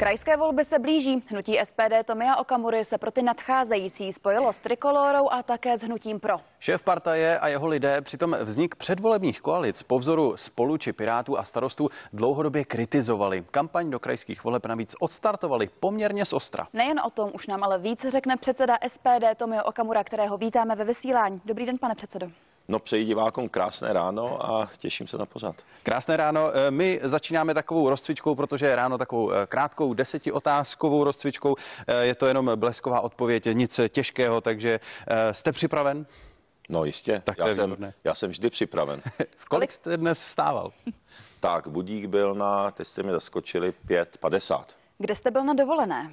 Krajské volby se blíží. Hnutí SPD Tomia Okamury se proti nadcházející spojilo s Trikolorou a také s hnutím Pro. Šéf partaje a jeho lidé přitom vznik předvolebních koalic po vzoru spolu či Pirátů a starostů dlouhodobě kritizovali. Kampaň do krajských voleb navíc odstartovali poměrně z ostra. Nejen o tom už nám ale víc řekne předseda SPD Tomio Okamura, kterého vítáme ve vysílání. Dobrý den, pane předsedo. No přeji divákům krásné ráno a těším se na pořad. Krásné ráno. E, my začínáme takovou rozcvičkou, protože je ráno takovou e, krátkou desetiotázkovou rozcvičkou. E, je to jenom blesková odpověď, nic těžkého, takže jste připraven? No jistě, tak já, jsem, já jsem vždy připraven. v kolik jste dnes vstával? tak, budík byl na, teď jste mi zaskočili, 5.50. Kde jste byl na dovolené?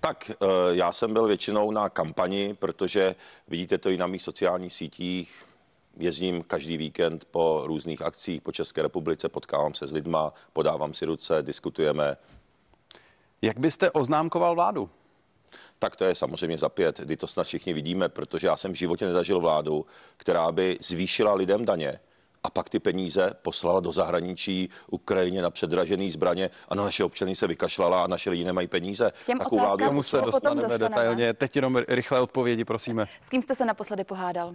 Tak já jsem byl většinou na kampani, protože vidíte to i na mých sociálních sítích, jezdím každý víkend po různých akcích po České republice, potkávám se s lidma, podávám si ruce, diskutujeme. Jak byste oznámkoval vládu? tak to je samozřejmě za pět, kdy to snad všichni vidíme, protože já jsem v životě nezažil vládu, která by zvýšila lidem daně a pak ty peníze poslala do zahraničí Ukrajině na předražený zbraně a na naše občany se vykašlala a naše lidi nemají peníze. Těm tak vládu... se dostaneme, dostaneme detailně. Teď jenom rychlé odpovědi, prosíme. S kým jste se naposledy pohádal?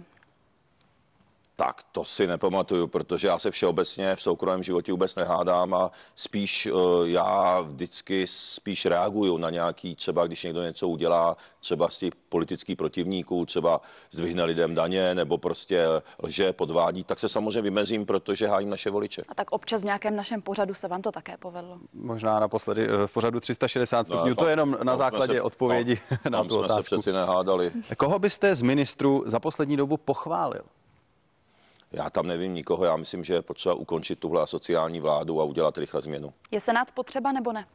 Tak to si nepamatuju, protože já se všeobecně v soukromém životě vůbec nehádám a spíš eh, já vždycky spíš reaguju na nějaký, třeba když někdo něco udělá, třeba z těch politických protivníků, třeba zvyhne lidem daně nebo prostě lže, podvádí, tak se samozřejmě vymezím, protože hájím naše voliče. A tak občas v nějakém našem pořadu se vám to také povedlo? Možná naposledy eh, v pořadu 360 no, stupňů, no, to jenom na základě se, odpovědi no, na tu jsme otázku. se přeci nehádali. Koho byste z ministrů za poslední dobu pochválil? Já tam nevím nikoho, já myslím, že je potřeba ukončit tuhle sociální vládu a udělat rychle změnu. Je Senát potřeba nebo ne?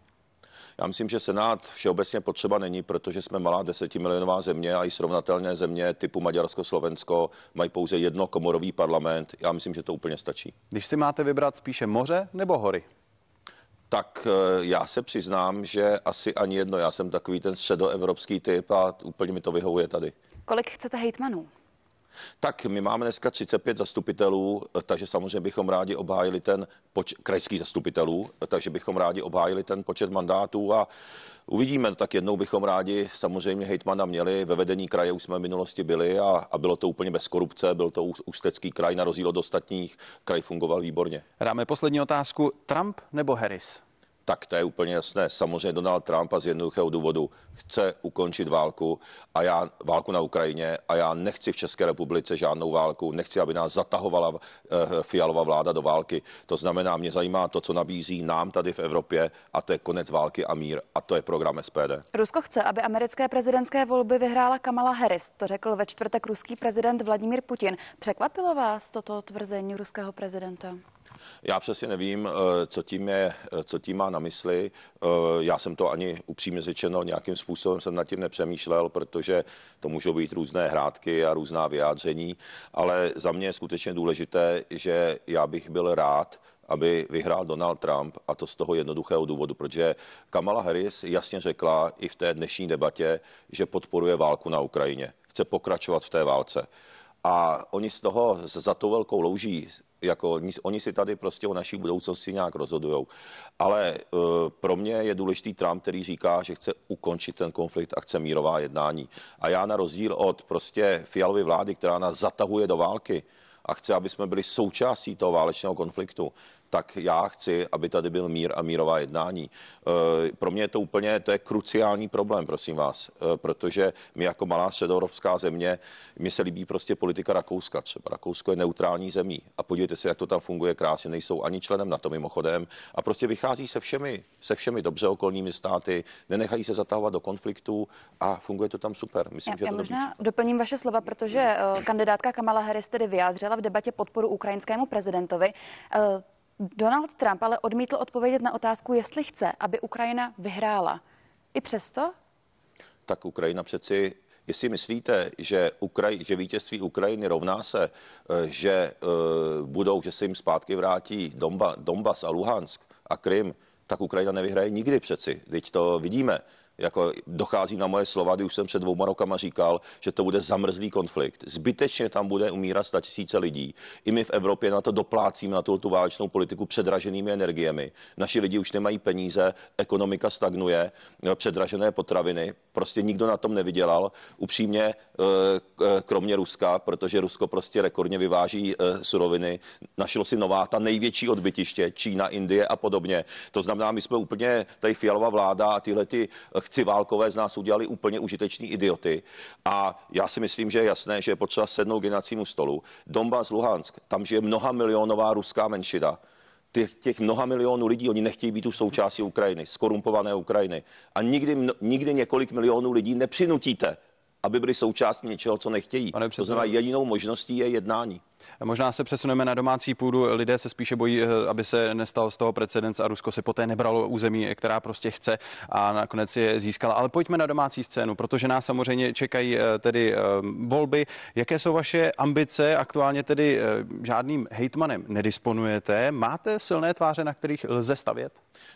Já myslím, že Senát všeobecně potřeba není, protože jsme malá desetimilionová země a i srovnatelné země typu Maďarsko, Slovensko mají pouze jedno komorový parlament. Já myslím, že to úplně stačí. Když si máte vybrat spíše moře nebo hory? Tak eh, já se přiznám, že asi ani jedno. Já jsem takový ten středoevropský typ a úplně mi to vyhovuje tady. Kolik chcete hejtmanů? Tak my máme dneska 35 zastupitelů, takže samozřejmě bychom rádi obhájili ten počet krajských zastupitelů, takže bychom rádi obhájili ten počet mandátů a uvidíme, no tak jednou bychom rádi samozřejmě hejtmana měli, ve vedení kraje už jsme v minulosti byli a, a bylo to úplně bez korupce, byl to ústecký kraj na rozdíl od ostatních, kraj fungoval výborně. Dáme poslední otázku, Trump nebo Harris? Tak to je úplně jasné. Samozřejmě Donald Trump a z jednoduchého důvodu chce ukončit válku a já válku na Ukrajině a já nechci v České republice žádnou válku, nechci, aby nás zatahovala uh, eh, fialová vláda do války. To znamená, mě zajímá to, co nabízí nám tady v Evropě a to je konec války a mír a to je program SPD. Rusko chce, aby americké prezidentské volby vyhrála Kamala Harris. To řekl ve čtvrtek ruský prezident Vladimír Putin. Překvapilo vás toto tvrzení ruského prezidenta? Já přesně nevím, eh, co tím, je, eh, co tím má na mysli. Eh, já jsem to ani upřímně řečeno nějakým způsobem jsem nad tím nepřemýšlel, protože to můžou být různé hrádky a různá vyjádření, ale za mě je skutečně důležité, že já bych byl rád, aby vyhrál Donald Trump a to z toho jednoduchého důvodu, protože Kamala Harris jasně řekla i v té dnešní debatě, že podporuje válku na Ukrajině, chce pokračovat v té válce. A oni z toho, za tou velkou louží, jako oni, si tady prostě o naší budoucnosti nějak rozhodují. Ale uh, pro mě je důležitý Trump, který říká, že chce ukončit ten konflikt a chce mírová jednání. A já na rozdíl od prostě fialové vlády, která nás zatahuje do války, a chce, aby jsme byli součástí toho válečného konfliktu, tak já chci, aby tady byl mír a mírová jednání. Eh, pro mě je to úplně, to je kruciální problém, prosím vás, eh, protože my jako malá středoevropská země, mi se líbí prostě politika Rakouska třeba. Rakousko je neutrální zemí a podívejte se, jak to tam funguje krásně, nejsou ani členem NATO mimochodem a prostě vychází se všemi, se všemi dobře okolními státy, nenechají se zatahovat do konfliktů a funguje to tam super. Myslím, já, že já to možná dobře. doplním vaše slova, protože eh, kandidátka Kamala Harris tedy vyjádřila v debatě podporu ukrajinskému prezidentovi. Donald Trump ale odmítl odpovědět na otázku, jestli chce, aby Ukrajina vyhrála. I přesto? Tak Ukrajina přeci Jestli myslíte, že, Ukraj, že vítězství Ukrajiny rovná se, eh, že uh, budou, že se jim zpátky vrátí Domba, Donbas a Luhansk a Krym, tak Ukrajina nevyhraje nikdy přeci. Teď to vidíme jako dochází na moje slova, kdy už jsem před dvouma rokama říkal, že to bude zamrzlý konflikt. Zbytečně tam bude umírat sta tisíce lidí. I my v Evropě na to doplácíme, na tu, tu válečnou politiku předraženými energiemi. Naši lidi už nemají peníze, ekonomika stagnuje, eh, předražené potraviny. Prostě nikdo na tom nevydělal. Upřímně, eh, eh, kromě Ruska, protože Rusko prostě rekordně vyváží suroviny. Našlo si nová ta největší odbytiště, Čína, Indie a podobně. To znamená, my jsme úplně, tady Fialová vláda a tyhle ty chci válkové z nás udělali úplně užiteční idioty. A já si myslím, že je jasné, že je potřeba sednout k jednacímu stolu. Donbass, Luhansk, tam žije mnoha milionová ruská menšina těch, těch mnoha milionů lidí, oni nechtějí být tu součástí Ukrajiny, skorumpované Ukrajiny. A nikdy, nikdy několik milionů lidí nepřinutíte aby byli součástí něčeho, co nechtějí. To znamená, jedinou možností je jednání. Možná se přesuneme na domácí půdu. Lidé se spíše bojí, eh, aby se nestalo z toho precedens a Rusko si poté nebralo území, eh, která prostě chce a nakonec je získala. Ale pojďme na domácí scénu, protože nás samozřejmě čekají eh, tedy volby. Jaké jsou vaše ambice? Aktuálně tedy žádným hejtmanem nedisponujete. Máte silné tváře, na kterých lze stavět?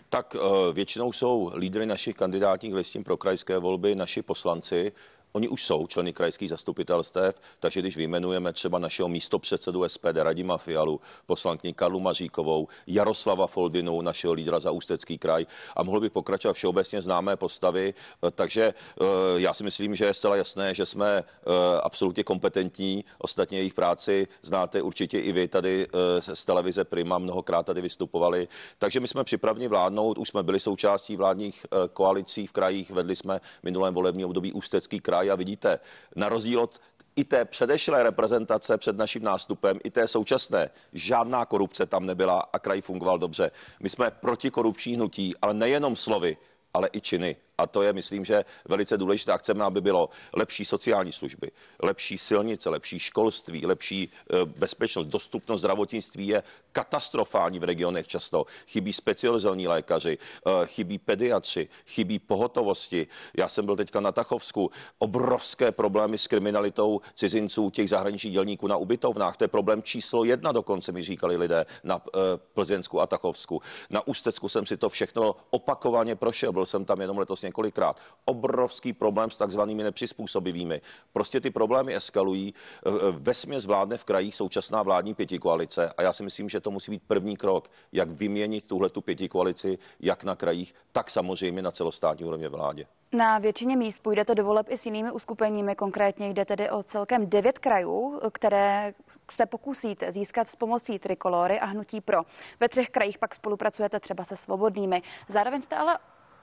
Tak většinou jsou lídry našich kandidátních listin pro krajské volby naši poslanci. Oni už jsou členy krajských zastupitelstv, takže když vyjmenujeme třeba našeho místopředsedu SPD Radima Fialu, poslankyni Karlu Maříkovou, Jaroslava Foldinu, našeho lídra za Ústecký kraj a mohlo by pokračovat všeobecně známé postavy, eh, takže eh, já si myslím, že je zcela jasné, že jsme eh, absolutně kompetentní, ostatně jejich práci znáte určitě i vy tady z televize Prima, mnohokrát tady vystupovali, takže my jsme připraveni vládnout, už jsme byli součástí vládních koalicí v krajích, vedli jsme minulém volebním období Ústecký kraj, a vidíte, na rozdíl od i té předešlé reprezentace před naším nástupem, i té současné, žádná korupce tam nebyla a kraj fungoval dobře. My jsme proti korupční hnutí, ale nejenom slovy, ale i činy a to je, myslím, že velice důležité. A chceme, aby bylo lepší sociální služby, lepší silnice, lepší školství, lepší e, bezpečnost, dostupnost zdravotnictví je katastrofální v regionech často. Chybí specializovaní lékaři, e, chybí pediatři, chybí pohotovosti. Já jsem byl teďka na Tachovsku. Obrovské problémy s kriminalitou cizinců, těch zahraničních dělníků na ubytovnách. To je problém číslo jedna dokonce, mi říkali lidé na e, Plzeňsku a Tachovsku. Na Ústecku jsem si to všechno opakovaně prošel. Byl jsem tam jenom letos několikrát. Obrovský problém s takzvanými nepřizpůsobivými. Prostě ty problémy eskalují. Eh, eh, ve směs vládne v krajích současná vládní pětikoalice a já si myslím, že to musí být první krok, jak vyměnit tuhle tu pětikoalici, jak na krajích, tak samozřejmě na celostátní úrovně vládě. Na většině míst půjdete do voleb i s jinými uskupeními, konkrétně jde tedy o celkem devět krajů, které se pokusíte získat s pomocí trikolory a hnutí pro. Ve třech krajích pak spolupracujete třeba se svobodnými. Zároveň jste ale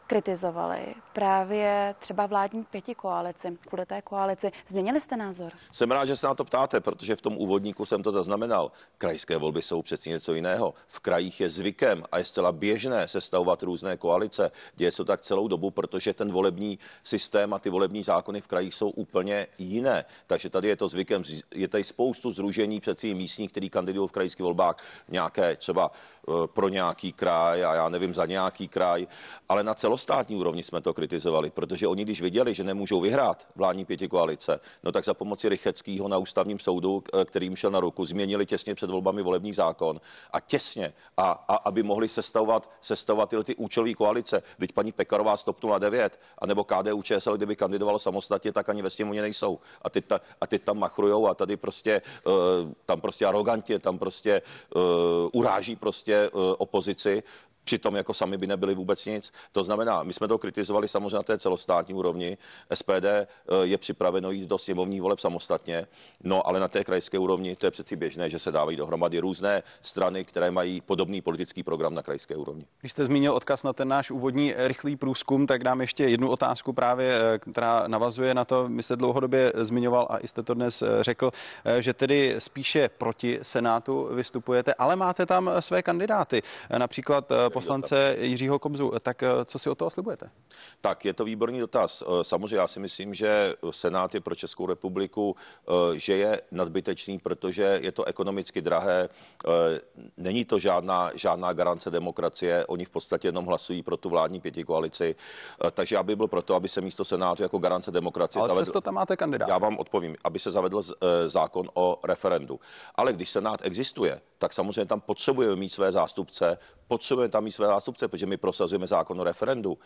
kritizovali právě třeba vládní pěti koalici, kvůli té koalici. Změnili jste názor? Jsem rád, že se na to ptáte, protože v tom úvodníku jsem to zaznamenal. Krajské volby jsou přeci něco jiného. V krajích je zvykem a je zcela běžné sestavovat různé koalice. Děje se to tak celou dobu, protože ten volební systém a ty volební zákony v krajích jsou úplně jiné. Takže tady je to zvykem. Je tady spoustu zružení přeci místních, který kandidují v krajských volbách nějaké třeba eh, pro nějaký kraj a já nevím za nějaký kraj, ale na celou celostátní úrovni jsme to kritizovali, protože oni, když viděli, že nemůžou vyhrát vládní pěti koalice, no tak za pomoci Rycheckého na ústavním soudu, kterým šel na ruku, změnili těsně před volbami volební zákon a těsně, a, a aby mohli sestavovat, sestavovat tyhle ty účelové koalice. Teď paní Pekarová TOP 09, anebo KDU ČSL, kdyby kandidovalo samostatně, tak ani ve sněmovně nejsou. A ty ta, a ty tam machrujou a tady prostě, eh, tam prostě arrogantně, tam prostě uh, uráží prostě uh, opozici přitom jako sami by nebyli vůbec nic. To znamená, my jsme to kritizovali samozřejmě na té celostátní úrovni. SPD eh, je připraveno jít do sněmovních voleb samostatně, no ale na té krajské úrovni to je přeci běžné, že se dávají dohromady různé strany, které mají podobný politický program na krajské úrovni. Když jste zmínil odkaz na ten náš úvodní rychlý průzkum, tak dám ještě jednu otázku právě, eh, která navazuje na to, my jste dlouhodobě zmiňoval a jste to dnes eh, řekl, že tedy spíše proti Senátu vystupujete, ale máte tam své kandidáty. Například poslance Jiřího Komzu. Tak eh, co si o toho slibujete? Tak je to výborný dotaz. Eh, samozřejmě já si myslím, že Senát je pro Českou republiku, eh, že je nadbytečný, protože je to ekonomicky drahé. Není to žádná, žádná garance demokracie. Oni v podstatě jenom hlasují pro tu vládní pěti koalici. Takže já bych byl proto, aby se místo Senátu jako garance demokracie Ale zavedl. přesto tam máte kandidát. Já vám odpovím, aby se zavedl zákon o referendu. Ale když Senát existuje, tak samozřejmě tam potřebujeme mít své zástupce potřebujeme tam mít své zástupce, protože my prosazujeme zákon o referendu,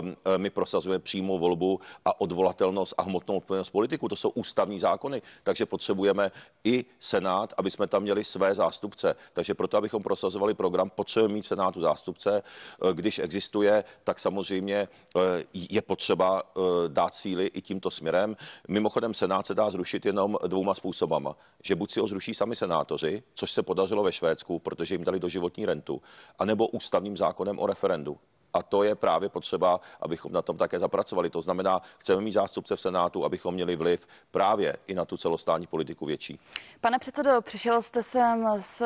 um, my prosazujeme přímou volbu a odvolatelnost a hmotnou odpovědnost politiku. To jsou ústavní zákony, takže potřebujeme i Senát, aby jsme tam měli své zástupce. Takže proto, abychom prosazovali program, potřebujeme mít v Senátu zástupce. Eh, když existuje, tak samozřejmě eh, je potřeba dát síly i tímto směrem. Mimochodem, Senát se dá zrušit jenom dvouma způsobama. Že buď si ho zruší sami senátoři, což se podařilo ve Švédsku, protože jim dali doživotní rentu, a anebo ústavním zákonem o referendu. A to je právě potřeba, abychom na tom také zapracovali. To znamená, chceme mít zástupce v Senátu, abychom měli vliv právě i na tu celostátní politiku větší. Pane předsedo, přišel jste sem s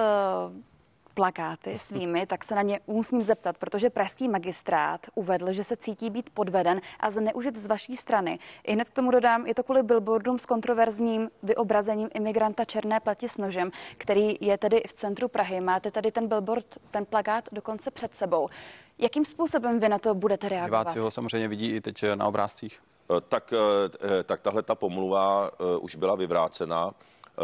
plakáty svými, tak se na ně musím zeptat, protože pražský magistrát uvedl, že se cítí být podveden a zneužit z vaší strany. I hned k tomu dodám, je to kvůli billboardům s kontroverzním vyobrazením imigranta Černé plati s nožem, který je tedy v centru Prahy. Máte tady ten billboard, ten plakát dokonce před sebou. Jakým způsobem vy na to budete reagovat? Diváci ho samozřejmě vidí i teď eh, na obrázcích. Eh, tak, eh, tak tahle ta pomluva už byla vyvrácena.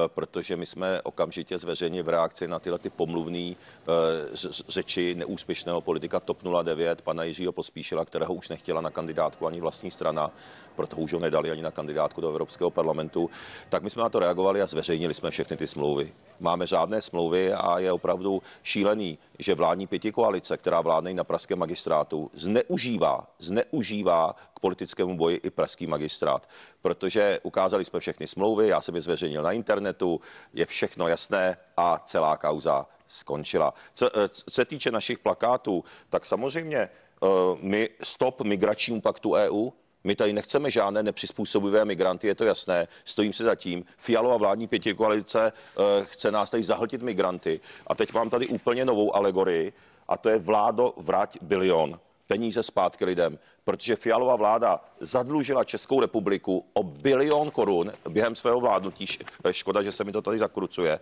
Eh, protože my jsme okamžitě zveřejnili v reakci na tyhle ty pomluvné eh, řeči neúspěšného politika TOP 09, pana Jiřího Pospíšila, kterého už nechtěla na kandidátku ani vlastní strana, proto už ho nedali ani na kandidátku do Evropského parlamentu, tak my jsme na to reagovali a zveřejnili jsme všechny ty smlouvy. Máme žádné smlouvy a je opravdu šílený, že vládní pěti koalice, která vládne na pražském magistrátu, zneužívá, zneužívá politickému boji i pražský magistrát, protože ukázali jsme všechny smlouvy, já jsem je zveřejnil na internetu, je všechno jasné a celá kauza skončila. Co, eh, co se týče našich plakátů, tak samozřejmě eh, my stop migračnímu paktu EU, my tady nechceme žádné nepřizpůsobivé migranty, je to jasné, stojím se za tím. Fialová vládní pětikoalice eh, chce nás tady zahltit migranty. A teď mám tady úplně novou alegorii, a to je vládo vrať bilion peníze zpátky lidem, protože Fialová vláda zadlužila Českou republiku o bilion korun během svého vládnutí. Škoda, že se mi to tady zakrucuje.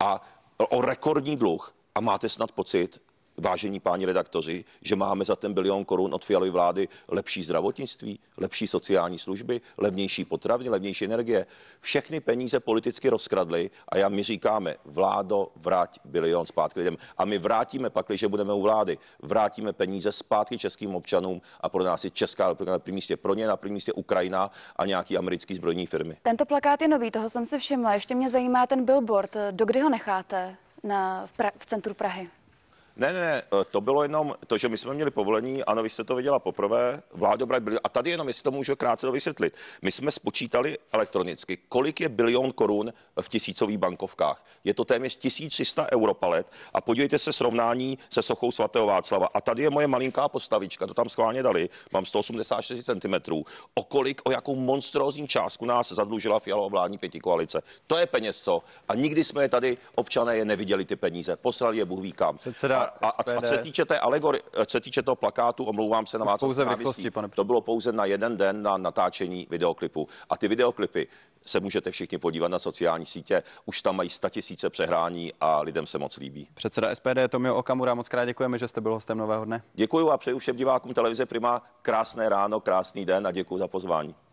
A o rekordní dluh a máte snad pocit, vážení páni redaktoři, že máme za ten bilion korun od fialové vlády lepší zdravotnictví, lepší sociální služby, levnější potraviny, levnější energie. Všechny peníze politicky rozkradly a já my říkáme, vládo, vrať bilion zpátky lidem. A my vrátíme pak, když budeme u vlády, vrátíme peníze zpátky českým občanům a pro nás je Česká republika na prvním místě pro ně, na prvním místě Ukrajina a nějaký americký zbrojní firmy. Tento plakát je nový, toho jsem si všimla. Ještě mě zajímá ten billboard. Do kdy ho necháte na, v, pra- v centru Prahy? Ne, ne, ne, eh, to bylo jenom to, že my jsme měli povolení, ano, vy jste to viděla poprvé, vládo brať a tady jenom, jestli to můžu krátce vysvětlit. My jsme spočítali elektronicky, kolik je bilion korun v tisícových bankovkách. Je to téměř 1300 euro palet a podívejte se srovnání se sochou svatého Václava. A tady je moje malinká postavička, to tam schválně dali, mám 184 cm. O kolik, o jakou monstrózní částku nás zadlužila Fialová vládní pěti koalice. To je peněz, co? A nikdy jsme je tady, občané je neviděli ty peníze, poslali je Bůh ví kam. Předseda, a, a, a co se týče té alegory, co se týče toho plakátu, omlouvám se na vás. Pouze v rychlosti, pane To bylo pouze na jeden den na natáčení videoklipu. A ty videoklipy se můžete všichni podívat na sociální sítě. Už tam mají tisíce přehrání a lidem se moc líbí. Předseda SPD Tomio Okamura, moc krát děkujeme, že jste byl hostem Nového dne. Děkuji a přeju všem divákům televize Prima krásné ráno, krásný den a děkuji za pozvání.